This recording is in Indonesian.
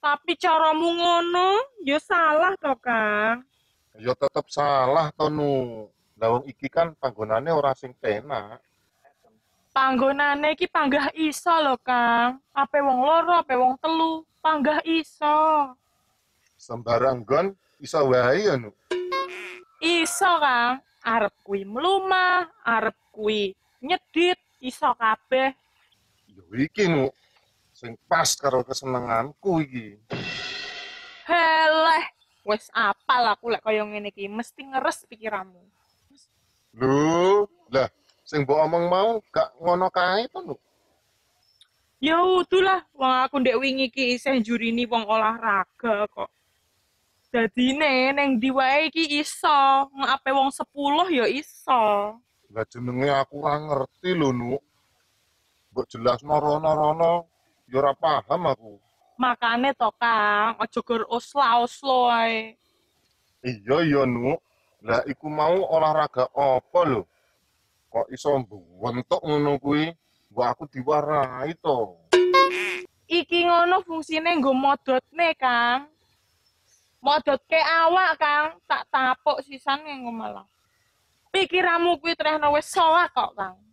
Tapi caramu ngono, ya salah loh Kang. Ya tetep salah to, Nu. Lah iki kan panggonane ora sing penak. Panggonane iki panggah iso loh Kang. Ape wong loro, ape wong telu, panggah iso. Sembarang gon iso wae ya, Nu. Iso, Kang. Arep meluma, mlumah, arep nyedit, iso kabeh. Yo ya iki, Nu sing pas karo kesenenganku iki. Heleh, wis apal aku lek kaya ngene iki mesti ngeres pikiranmu. Lho, lah sing mbok omong mau gak ngono kae to lho. Ya utulah, wong aku ndek wingi iki isih jurini wong olahraga kok. Jadi neng diwae iki iso, ngape wong sepuluh ya iso. Lah jenenge aku ora ngerti lho, Nuk. Mbok jelas norono-rono Ya ora paham aku. Makane to, Kang, aja gur Oslo oslo ae. Iya iya, nu. Lah iku mau olahraga apa lho? Kok iso mbentuk ngono kuwi? Mbok aku diwarai to. Iki ngono fungsine nggo modotne, Kang. Modotke awak, Kang. Tak tapuk sisan nggo malah. Pikiranmu kuwi trehno wis kok, Kang.